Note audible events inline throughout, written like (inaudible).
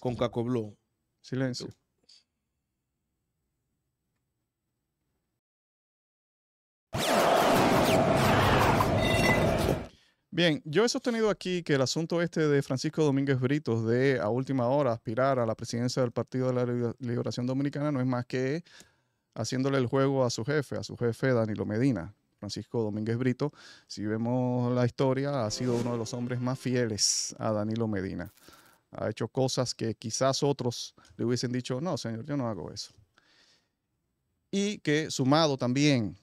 con Cacoblo. Silencio. Bien, yo he sostenido aquí que el asunto este de Francisco Domínguez Brito de a última hora aspirar a la presidencia del Partido de la Liberación Dominicana no es más que haciéndole el juego a su jefe, a su jefe Danilo Medina. Francisco Domínguez Brito, si vemos la historia, ha sido uno de los hombres más fieles a Danilo Medina ha hecho cosas que quizás otros le hubiesen dicho, no, señor, yo no hago eso. Y que sumado también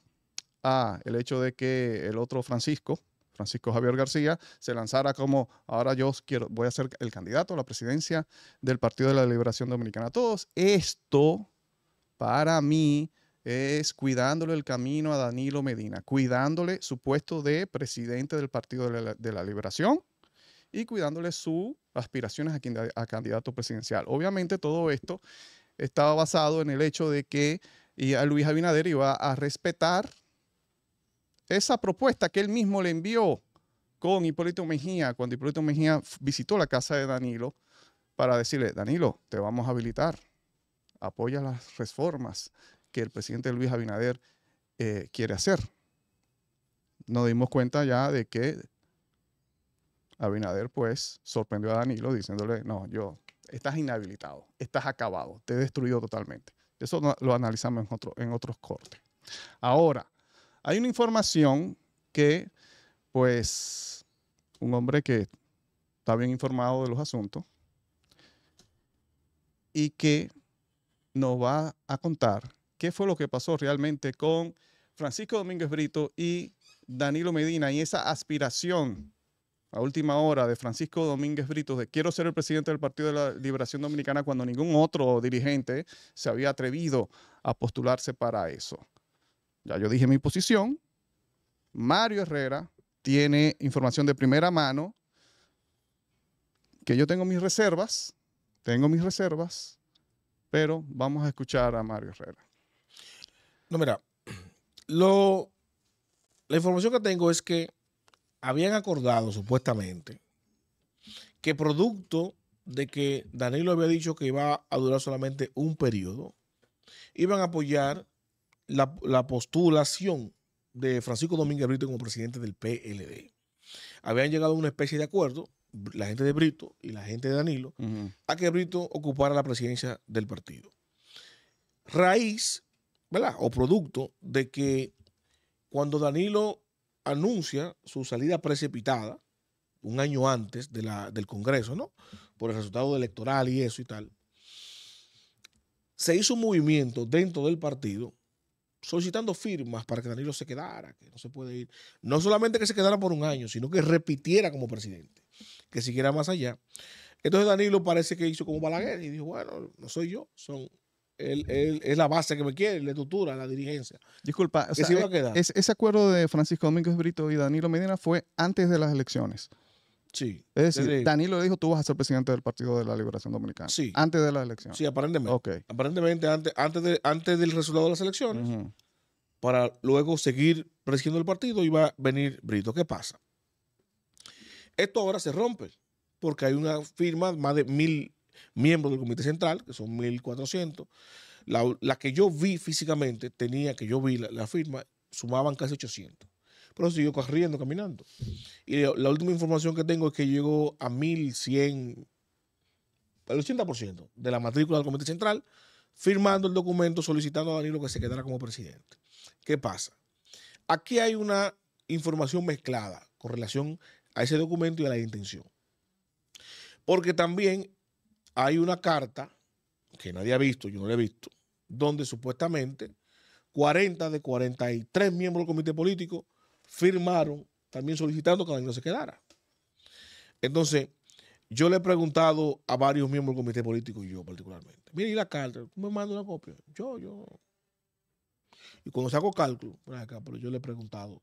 a el hecho de que el otro Francisco, Francisco Javier García, se lanzara como, ahora yo quiero, voy a ser el candidato a la presidencia del Partido de la Liberación Dominicana. Todos esto, para mí, es cuidándole el camino a Danilo Medina, cuidándole su puesto de presidente del Partido de la Liberación y cuidándole su aspiraciones a, candidato presidencial. Obviamente todo esto estaba basado en el hecho de que Luis Abinader iba a respetar esa propuesta que él mismo le envió con Hipólito Mejía, cuando Hipólito Mejía visitó la casa de Danilo, para decirle, Danilo, te vamos a habilitar, apoya las reformas que el presidente Luis Abinader eh, quiere hacer. Nos dimos cuenta ya de que Abinader pues sorprendió a Danilo diciéndole, no, yo, estás inhabilitado, estás acabado, te he destruido totalmente. Eso lo analizamos en, otro, en otros cortes. Ahora, hay una información que pues un hombre que está bien informado de los asuntos y que nos va a contar qué fue lo que pasó realmente con Francisco Domínguez Brito y Danilo Medina y esa aspiración a última hora de Francisco Domínguez Brito de quiero ser el presidente del Partido de la Liberación Dominicana cuando ningún otro dirigente se había atrevido a postularse para eso. Ya yo dije mi posición. Mario Herrera tiene información de primera mano que yo tengo mis reservas, tengo mis reservas, pero vamos a escuchar a Mario Herrera. No, mira, (clears throat) lo, la información que tengo es que habían acordado supuestamente que producto de que Danilo había dicho que iba a durar solamente un periodo, iban a apoyar la, postulación de Francisco Domínguez Brito como presidente del PLD. Habían llegado a una especie de acuerdo, la gente de Brito y la gente de Danilo, a que Brito ocupara la presidencia del partido. Raíz, ¿verdad? O producto de que cuando Danilo anuncia su salida precipitada un año antes de la, del Congreso, ¿no? Por el resultado electoral y eso y tal. Se hizo un movimiento dentro del partido solicitando firmas para que Danilo se quedara, que no se puede ir. No solamente que se quedara por un año, sino que repitiera como presidente, que siguiera más allá. Entonces Danilo parece que hizo como Balaguer y dijo, bueno, no soy yo, son él, es la base que me quiere, la estructura, la dirigencia. Disculpa, eh, ese acuerdo de Francisco Domínguez Brito y Danilo Medina fue antes de las elecciones. Sí. Es decir, Danilo dijo, tú vas a ser presidente del Partido de la Liberación Dominicana. Sí. Antes de las elecciones. Sí, aparentemente. Okay. Aparentemente, antes, antes, de, antes del resultado de las elecciones, para luego seguir presidiendo el partido, iba a venir Brito. ¿Qué pasa? Esto ahora se rompe, porque hay una firma, más de mil miembros del Comité Central, que son 1.400. La, que yo vi físicamente, tenía que yo vi la, firma, sumaban casi 800 pero siguió corriendo, caminando. Y la última información que tengo es que llegó a 1100, el 80% de la matrícula del Comité Central, firmando el documento solicitando a Danilo que se quedara como presidente. ¿Qué pasa? Aquí hay una información mezclada con relación a ese documento y a la intención. Porque también hay una carta que nadie ha visto, yo no la he visto, donde supuestamente 40 de 43 miembros del comité político firmaron también solicitando que la se quedara. Entonces, yo le he preguntado a varios miembros del comité político y yo particularmente, mire, y la carta, tú me mandas una copia. Yo, yo. Y cuando se hago cálculo, acá, pero yo le he preguntado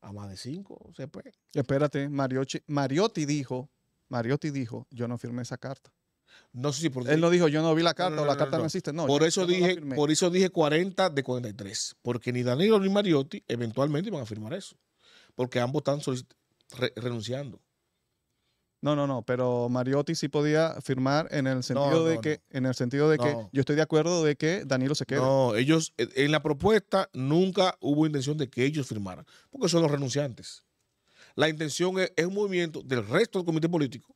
a más de cinco, se puede. Espérate, Mariotti dijo, Mariotti dijo, yo no firmé esa carta si Él no dijo, yo no vi la carta o la carta no, existe. por, eso dije, por eso dije 40 de 43. Porque ni Danilo ni Mariotti eventualmente van a firmar eso. Porque ambos están renunciando. No, no, no, pero Mariotti sí podía firmar en el sentido de que, en el sentido de que yo estoy de acuerdo de que Danilo se quede. No, ellos, e, en la propuesta nunca hubo intención de que ellos firmaran, porque son los renunciantes. La intención e, es un movimiento del resto del comité político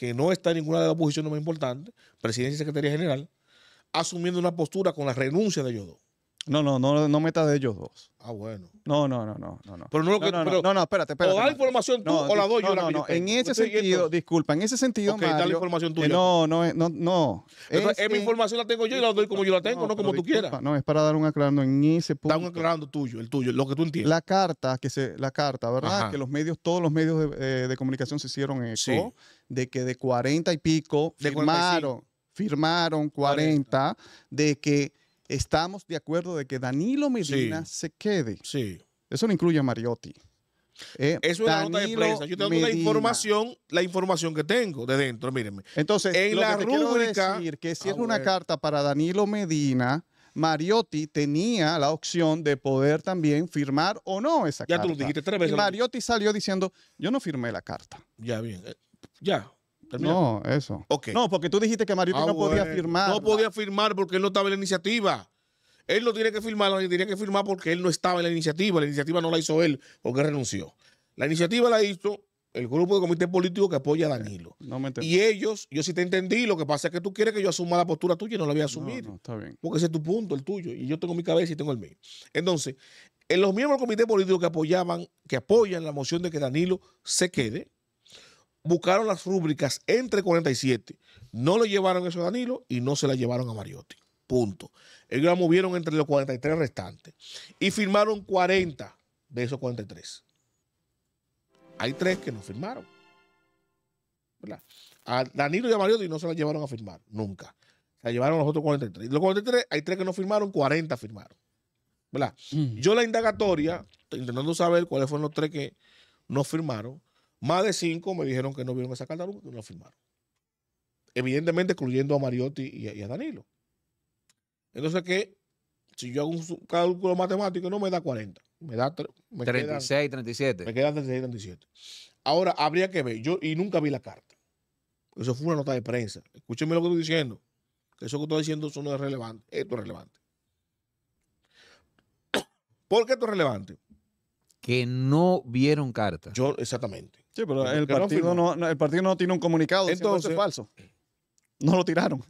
que no está en ninguna de las posiciones más importantes, presidencia y secretaría general, asumiendo una postura con la renuncia de ellos no, no, no, no metas de ellos dos. Ah, bueno. No, no, no, no, no. Pero no, lo que, no, no, espérate, espérate. O da información tú o la doy yo. No, no, en ese sentido, disculpa, en ese sentido, Ok, dale información tuya. No, no, no, no. Es, mi información la tengo yo y la doy como yo la tengo, no, como tú quieras. No, es para dar un aclarando en ese punto. Da un aclarando tuyo, el tuyo, lo que tú entiendes. La carta, que se, la carta, ¿verdad? Que los medios, todos los medios de, eh, comunicación se hicieron eco de que de 40 y pico firmaron, firmaron 40 de que estamos de acuerdo de que Danilo Medina se quede. Sí. Eso no incluye a Mariotti. Eso eh, es una nota de prensa. Yo tengo la información, la información que tengo de dentro, mírenme. Entonces, en la rúbrica. que si es ah, una carta para Danilo Medina, Mariotti tenía la opción de poder también firmar o no esa carta. Ya tú lo dijiste tres veces. Mariotti salió diciendo: Yo no firmé la carta. Ya, bien. Eh, ya, no, eso. No, porque tú dijiste que Mario ah, no podía firmar. No podía firmar porque él no estaba en la iniciativa. Él no tiene que firmar, tenía que firmar porque él no estaba en la iniciativa. La iniciativa no la hizo él porque renunció. La iniciativa la hizo el grupo de comité político que apoya a eh, Danilo. y ellos, yo sí te entendí, lo que pasa es que tú quieres que yo asuma la postura tuya y no la voy a asumir. está bien. Porque ese es tu punto, el tuyo. Y yo tengo mi cabeza y tengo el mío. Entonces, en los miembros del comité político que apoyaban, que apoyan la moción de que Danilo se quede, buscaron las rúbricas entre 47. No lo llevaron eso a Danilo y no se la llevaron a Mariotti. Punto. Ellos la movieron entre los 43 restantes. Y firmaron 40 de esos 43. Hay tres que no firmaron. ¿Verdad? A Danilo y a Mariotti no se la llevaron a firmar. Nunca. Se la llevaron a los otros 43. Los 43, hay tres que no firmaron, 40 firmaron. ¿Verdad? Mm. Yo la indagatoria, intentando saber cuáles fueron los tres que no firmaron, más de cinco me dijeron que no vieron esa carta nunca, no la firmaron. Evidentemente, excluyendo a Mariotti y a, Danilo. Entonces, ¿qué? Si yo hago un cálculo matemático, no me da 40. Me da 36, 37. Me quedan 36, 37. Ahora, habría que ver. Yo, y nunca vi la carta. Eso fue una nota de prensa. Escúcheme lo que estoy diciendo. Que eso que estoy diciendo eso no es relevante. Esto es relevante. (coughs) ¿Por qué esto es relevante? Que no vieron carta. Yo, exactamente pero el, partido no, el partido no tiene un comunicado. Entonces, es falso. No lo tiraron.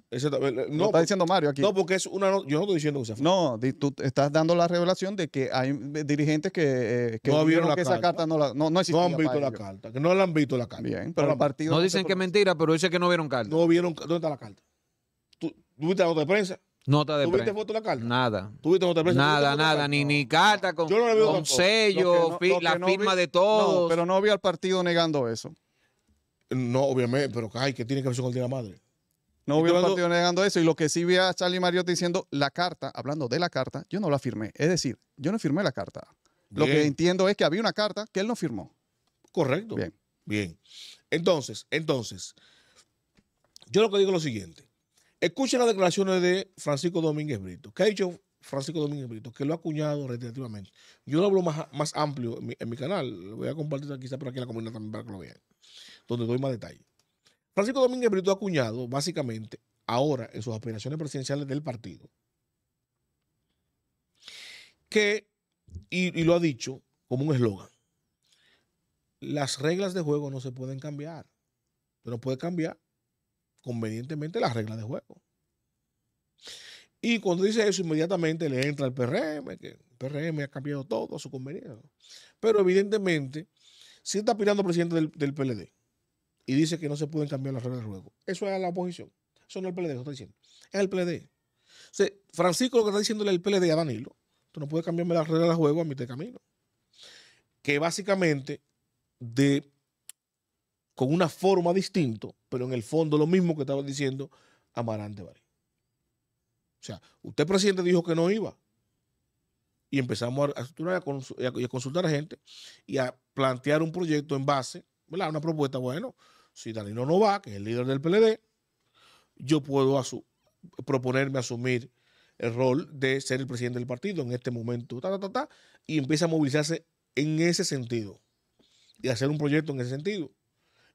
No, está diciendo Mario aquí. No, porque es una. Yo no estoy diciendo que sea No, tú estás dando la revelación de que hay dirigentes que. Eh, no vieron que esa carta no la. No, no, existía no han visto la carta. Que no la han visto la carta. Bien, pero el partido. No dicen que es mentira, pero dicen que no vieron carta. No vieron. ¿Dónde está la carta? ¿Tú, tú viste la nota de prensa? Nota de ¿Tuviste foto de la carta? Nada. ¿Tuviste de Nada, nada. Ni, ni carta con, sello, la firma de todos. pero no vi al partido negando eso. No, obviamente, pero ay, que tiene que ver con el Día de la Madre? No vio al partido negando eso. Y lo que sí vi a Charlie Mariotti diciendo, la carta, hablando de la carta, yo no la firmé. Es decir, yo no firmé la carta. Lo que entiendo es que había una carta que él no firmó. Correcto. Bien. Bien. Entonces, entonces, yo lo que digo es lo siguiente. Escuchen las declaraciones de Francisco Domínguez Brito. ¿Qué ha dicho Francisco Domínguez Brito? Que lo ha acuñado reiterativamente. Yo lo hablo más, amplio en mi, canal. Lo voy a compartir quizá por aquí en la comunidad también para que lo vean. Donde doy más detalle. Francisco Domínguez Brito ha acuñado básicamente ahora en sus aspiraciones presidenciales del partido que, y, lo ha dicho como un eslogan, las reglas de juego no se pueden cambiar. Pero puede cambiar convenientemente las reglas de juego. Y cuando dice eso, inmediatamente le entra el PRM, que el PRM ha cambiado todo a su conveniencia. Pero evidentemente, si está pirando presidente del, PLD y dice que no se pueden cambiar las reglas de juego, eso es la oposición. Eso no es el PLD, lo está diciendo. Es el PLD. Francisco lo que está diciéndole el PLD a Danilo, tú no puedes cambiarme las reglas de juego a mitad de camino. Que básicamente, de con una forma distinta, pero en el fondo lo mismo que estaba diciendo Amarante Baré. O sea, usted presidente dijo que no iba. Y empezamos a, consultar a gente y a plantear un proyecto en base, ¿verdad? Una propuesta, bueno, si Danilo no va, que es el líder del PLD, yo puedo proponerme asumir el rol de ser el presidente del partido en este momento, y empieza a movilizarse en ese sentido y hacer un proyecto en ese sentido.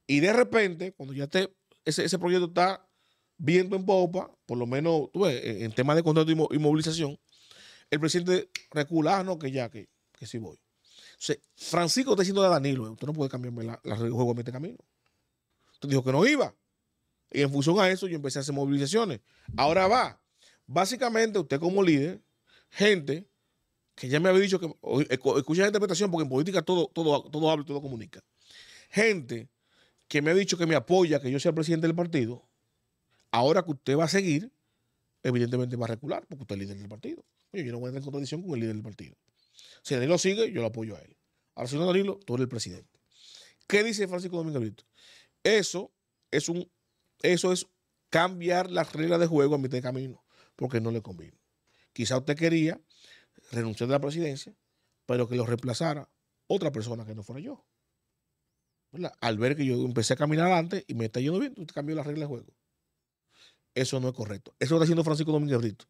Y de repente, cuando ya ese, proyecto está viendo en popa, por lo menos tú ves, en, temas tema de contrato y movilización, el presidente recula, ah, no, que ya, que, sí voy. O sea, Francisco está diciendo de Danilo, eh, usted no puede cambiarme la, juego en este camino. Usted dijo que no iba. Y en función a eso yo empecé a hacer movilizaciones. Ahora va. Básicamente, usted como líder, gente que ya me había dicho que escucha la interpretación, porque en política todo, todo, todo habla y todo comunica. Gente que me ha dicho que me apoya, que yo sea el presidente del partido, ahora que usted va a seguir, evidentemente va a recular, porque usted es líder del partido. yo no voy a entrar en contradicción con el líder del partido. Si lo sigue, yo lo apoyo a él. Ahora, si no Danilo, tú eres el presidente. ¿Qué dice Francisco Domingo Brito? Eso es un, eso es cambiar las reglas de juego a mitad de camino, porque no le conviene. Quizá usted quería renunciar a la presidencia, pero que lo reemplazara otra persona que no fuera yo. Al ver que yo empecé a caminar adelante y me está yendo bien, tú cambió la regla de juego. Eso no es correcto. Eso lo está haciendo Francisco Domínguez Brito.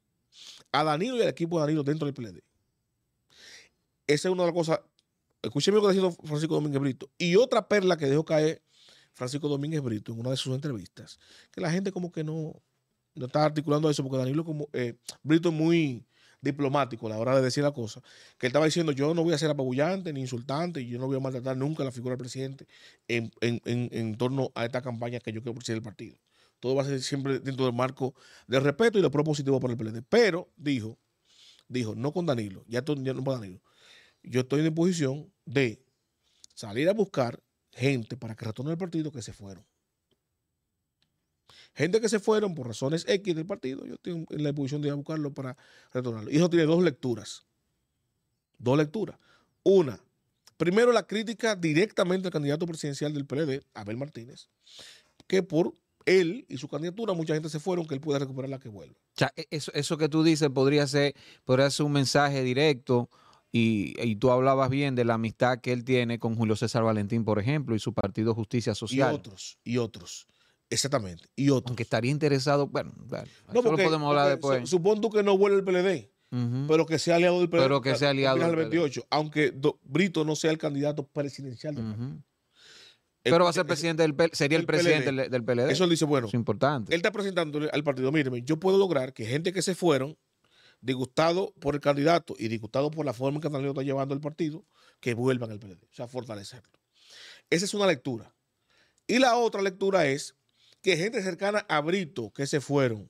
A Danilo y al equipo de Danilo dentro del PLD. Esa es una de las cosas. Escúcheme lo que está haciendo Francisco Domínguez Brito. Y otra perla que dejó caer Francisco Domínguez Brito en una de sus entrevistas, que la gente como que no, está articulando eso, porque Danilo como, eh, Brito es muy diplomático a la hora de decir la cosa, que él estaba diciendo yo no voy a ser apabullante ni insultante y yo no voy a maltratar nunca la figura del presidente en, torno a esta campaña que yo quiero presidir el partido. Todo va a ser siempre dentro del marco del respeto y lo propositivo para el PLD. Pero dijo, dijo, no con Danilo, ya, no con Danilo, yo estoy en disposición de salir a buscar gente para que retorne al partido que se fueron. Gente que se fueron por razones X del partido, yo estoy en la posición de ir a buscarlo para retornarlo. Y eso tiene dos lecturas. Dos lecturas. Una, primero la crítica directamente al candidato presidencial del PLD, Abel Martínez, que por él y su candidatura, mucha gente se fueron, que él pueda recuperar la que vuelve. O sea, e, eso, que tú dices podría ser, podría ser un mensaje directo. Y, y, tú hablabas bien de la amistad que él tiene con Julio César Valentín, por ejemplo, y su partido Justicia Social. Y otros, y otros. Exactamente. Y otro Aunque estaría interesado, bueno, no, podemos hablar que no vuelve el PLD, pero que sea aliado del PLD. Pero que sea aliado del 28, aunque Brito no sea el candidato presidencial del Pero va a ser presidente del sería el, presidente Del, PLD. Eso él dice, bueno, es importante. Él está presentando al partido, míreme, yo puedo lograr que gente que se fueron, disgustado por el candidato y disgustado por la forma en que el está llevando el partido, que vuelvan al PLD, o sea, fortalecerlo. Esa es una lectura. Y la otra lectura es que gente cercana a Brito que se fueron,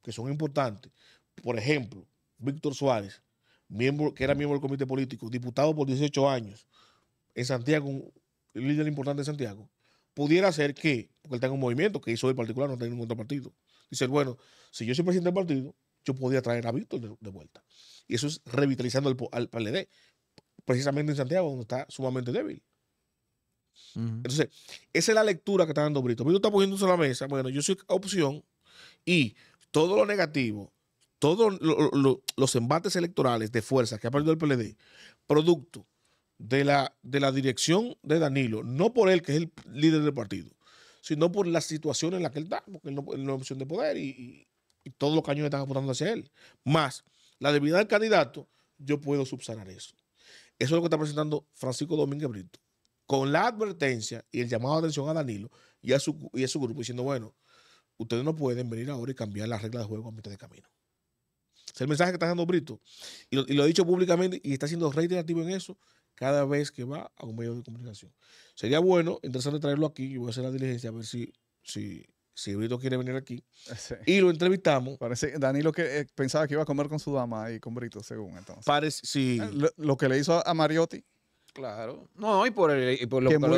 que son importantes, por ejemplo, Víctor Suárez, miembro, que era miembro del comité político, diputado por 18 años en Santiago, líder importante de Santiago, pudiera ser que, porque él tenga un movimiento que hizo de particular, no tenga ningún otro partido. Dice, bueno, si yo soy presidente del partido, yo podría traer a Víctor de, vuelta. Y eso es revitalizando al PLD, precisamente en Santiago, donde está sumamente débil. Entonces, esa es la lectura que está dando Brito. Brito está poniendo sobre la mesa, bueno, yo soy opción y todo lo negativo, todos los embates electorales de fuerza que ha perdido el PLD, producto de la, de la dirección de Danilo, no por él que es el líder del partido, sino por la situación en la que él está, porque él no, opción de poder y, y, todos los cañones están apuntando hacia él. Más la debilidad del candidato, yo puedo subsanar eso. Eso es lo que está presentando Francisco Domínguez Brito con la advertencia y el llamado de atención a Danilo y a su, grupo diciendo, bueno, ustedes no pueden venir ahora y cambiar las reglas de juego a mitad de camino. Es el mensaje que está dando Brito. Y lo, ha dicho públicamente y está siendo reiterativo en eso cada vez que va a un medio de comunicación. Sería bueno, interesante traerlo aquí y voy a hacer la diligencia a ver si, si, si Brito quiere venir aquí. Y lo entrevistamos. Parece Danilo que eh, pensaba que iba a comer con su dama y con Brito, según entonces. Parece, lo que le hizo a Mariotti. Claro. No, y por, y por, lo, que, por,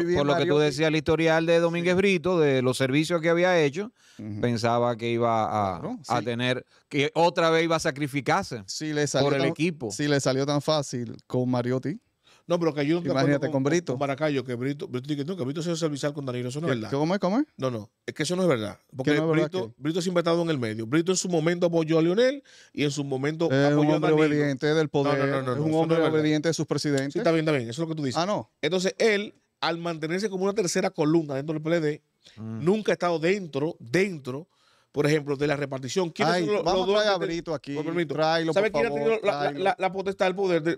tú decías, el historial de Domínguez Brito, de los servicios que había hecho, pensaba que iba a, tener, que otra vez iba a sacrificarse por el equipo. Si le salió tan fácil con Mariotti, no, pero que yo nunca Imagínate, con, Brito. Con Maracayo, que Brito, Brito dice, no, que Brito se hizo servicial con Danilo, eso no es verdad. ¿Cómo es, cómo es? No, no, es que eso no es verdad. Porque Brito, siempre ha estado en el medio. Brito en su momento apoyó a Lionel y en su momento es apoyó un hombre obediente del poder. No, no, es un hombre obediente de sus presidentes. está bien, está bien, eso es lo que tú dices. Ah, no. Entonces él, al mantenerse como una tercera columna dentro del PLD, mm. nunca ha estado dentro, dentro por ejemplo, de la repartición. vamos a Brito aquí. ¿Sabe quién ha tenido la, potestad del poder de,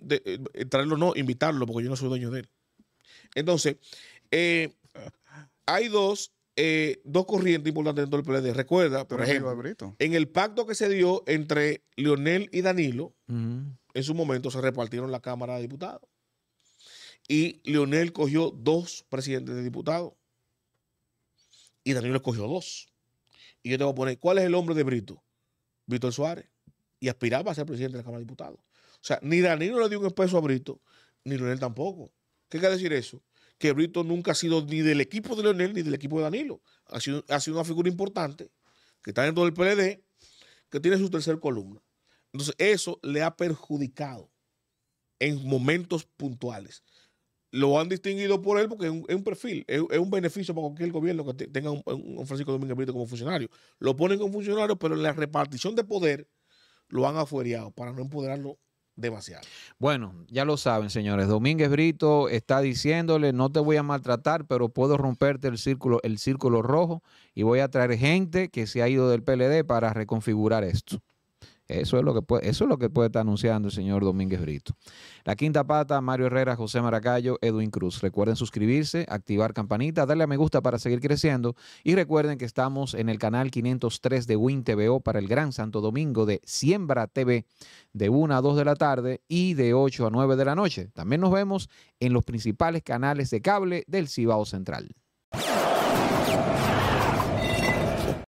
de, eh, o no, invitarlo, porque yo no soy dueño de él? Entonces, eh, hay eh, dos, corrientes importantes dentro del PLD. Recuerda, por ejemplo, en el pacto que se dio entre Leonel y Danilo, en su momento se repartieron la Cámara de Diputados. Y Leonel cogió dos presidentes de diputados. Y Danilo escogió dos. Y yo tengo que poner, ¿cuál es el hombre de Brito? Víctor Suárez. Y aspiraba a ser presidente de la Cámara de Diputados. O sea, ni Danilo le dio un peso a Brito, ni Leonel tampoco. ¿Qué quiere decir eso? Que Brito nunca ha sido ni del equipo de Leonel ni del equipo de Danilo. Ha sido, ha sido una figura importante que está dentro del PLD, que tiene su tercer columna. Entonces, eso le ha perjudicado en momentos puntuales lo han distinguido por él porque es un, perfil, es, un beneficio para cualquier gobierno que tenga un, Francisco Domínguez Brito como funcionario. Lo ponen como funcionario, pero la repartición de poder lo han afuereado para no empoderarlo demasiado. Bueno, ya lo saben, señores. Domínguez Brito está diciéndole, no te voy a maltratar, pero puedo romperte el círculo, el círculo rojo y voy a traer gente que se ha ido del PLD para reconfigurar esto. Eso es lo que puede, eso es lo que puede estar anunciando el señor Domínguez Brito. La quinta pata, Mario Herrera, José Maracayo, Edwin Cruz. Recuerden suscribirse, activar campanita, darle a me gusta para seguir creciendo. Y recuerden que estamos en el canal 503 de Win TVO para el Gran Santo Domingo de Siembra TV de 1 a 2 de la tarde y de 8 a 9 de la noche. También nos vemos en los principales canales de cable del Cibao Central.